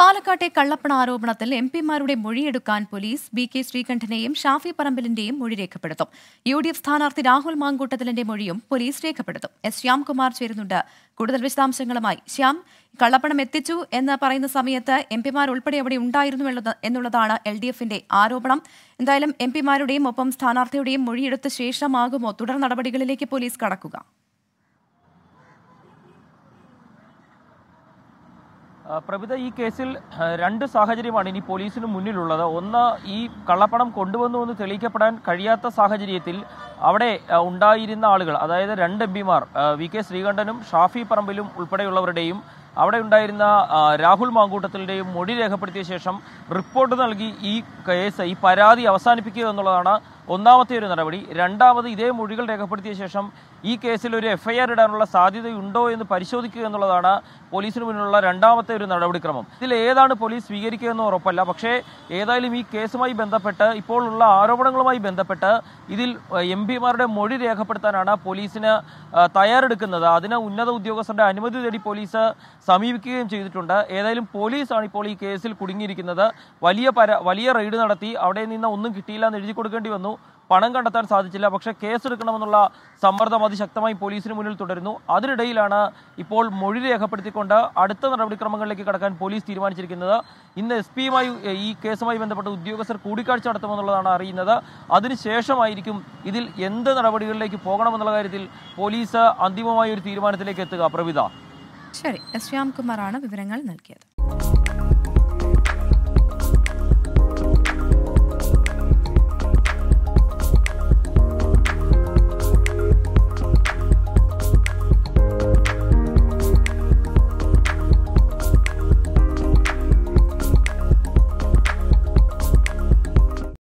പാലക്കാട്ടെ കള്ളപ്പണ ആരോപണത്തിൽ എം പിമാരുടെ മൊഴിയെടുക്കാൻ പോലീസ് ബി കെ ശ്രീകണ്ഠനെയും ഷാഫി പറമ്പിലിന്റെയും മൊഴി രേഖപ്പെടുത്തും യു ഡി എഫ് സ്ഥാനാർത്ഥി രാഹുൽ മാങ്കൂട്ടത്തിലിന്റെ മൊഴിയും പോലീസ് രേഖപ്പെടുത്തും എസ് ശ്യാംകുമാർ ചേരുന്നുണ്ട് കൂടുതൽ വിശദാംശങ്ങളുമായി ശ്യാം കള്ളപ്പണം എത്തിച്ചു എന്ന് പറയുന്ന സമയത്ത് എം പിമാർ ഉൾപ്പെടെ അവിടെ ഉണ്ടായിരുന്നു എന്നുള്ളതാണ് എൽ ഡി എഫിന്റെ ആരോപണം എന്തായാലും എം പിമാരുടെയും ഒപ്പം സ്ഥാനാർത്ഥിയുടെയും മൊഴിയെടുത്ത ശേഷമാകുമോ തുടർ നടപടികളിലേക്ക് പോലീസ് കടക്കുക പ്രഭിത ഈ കേസിൽ രണ്ട് സാഹചര്യമാണ് ഇനി പോലീസിന് മുന്നിലുള്ളത് ഒന്ന് ഈ കള്ളപ്പണം കൊണ്ടുവന്നുവെന്ന് തെളിയിക്കപ്പെടാൻ കഴിയാത്ത സാഹചര്യത്തിൽ അവിടെ ഉണ്ടായിരുന്ന ആളുകൾ അതായത് രണ്ട് എം പിമാർ വി കെ ശ്രീകണ്ഠനും ഷാഫി പറമ്പിലും ഉൾപ്പെടെയുള്ളവരുടെയും അവിടെ ഉണ്ടായിരുന്ന രാഹുൽ മാങ്കൂട്ടത്തിൻ്റെയും മൊഴി രേഖപ്പെടുത്തിയ ശേഷം റിപ്പോർട്ട് നൽകി ഈ കേസ് ഈ പരാതി അവസാനിപ്പിക്കുക എന്നുള്ളതാണ് ഒന്നാമത്തെ ഒരു നടപടി രണ്ടാമത് ഇതേ മൊഴികൾ രേഖപ്പെടുത്തിയ ശേഷം ഈ കേസിൽ ഒരു എഫ്ഐആർ ഇടാനുള്ള സാധ്യതയുണ്ടോ എന്ന് പരിശോധിക്കുക എന്നുള്ളതാണ് പോലീസിന് മുന്നിലുള്ള രണ്ടാമത്തെ ഒരു നടപടിക്രമം ഇതിൽ ഏതാണ് പോലീസ് സ്വീകരിക്കുക എന്ന് ഉറപ്പല്ല പക്ഷേ ഏതായാലും ഈ കേസുമായി ബന്ധപ്പെട്ട് ഇപ്പോഴുള്ള ആരോപണങ്ങളുമായി ബന്ധപ്പെട്ട് ഇതിൽ എം പിമാരുടെ മൊഴി രേഖപ്പെടുത്താനാണ് പോലീസിന് തയ്യാറെടുക്കുന്നത് അതിന് ഉന്നത ഉദ്യോഗസ്ഥരുടെ അനുമതി തേടി പോലീസ് സമീപിക്കുകയും ചെയ്തിട്ടുണ്ട് ഏതായാലും പോലീസാണ് ഇപ്പോൾ ഈ കേസിൽ കുടുങ്ങിയിരിക്കുന്നത് വലിയ വലിയ റെയ്ഡ് നടത്തി അവിടെ നിന്ന് ഒന്നും കിട്ടിയില്ല എന്ന് എഴുതി കൊടുക്കേണ്ടി വന്നു പണം കണ്ടെത്താൻ സാധിച്ചില്ല പക്ഷേ കേസെടുക്കണമെന്നുള്ള സമ്മർദ്ദം അതിശക്തമായി പോലീസിന് മുന്നിൽ തുടരുന്നു അതിനിടയിലാണ് ഇപ്പോൾ മൊഴി രേഖപ്പെടുത്തിക്കൊണ്ട് അടുത്ത നടപടിക്രമങ്ങളിലേക്ക് കടക്കാൻ പോലീസ് തീരുമാനിച്ചിരിക്കുന്നത് ഇന്ന് എസ് പിയുമായി ഈ കേസുമായി ബന്ധപ്പെട്ട് ഉദ്യോഗസ്ഥർ കൂടിക്കാഴ്ച നടത്തുമെന്നുള്ളതാണ് അറിയുന്നത് അതിനുശേഷമായിരിക്കും ഇതിൽ എന്ത് നടപടികളിലേക്ക് പോകണമെന്നുള്ള കാര്യത്തിൽ പോലീസ് അന്തിമമായ ഒരു തീരുമാനത്തിലേക്ക് എത്തുക പ്രവിത ശരി ശ്യാംകുമാറാണ് വിവരങ്ങൾ നൽകിയത്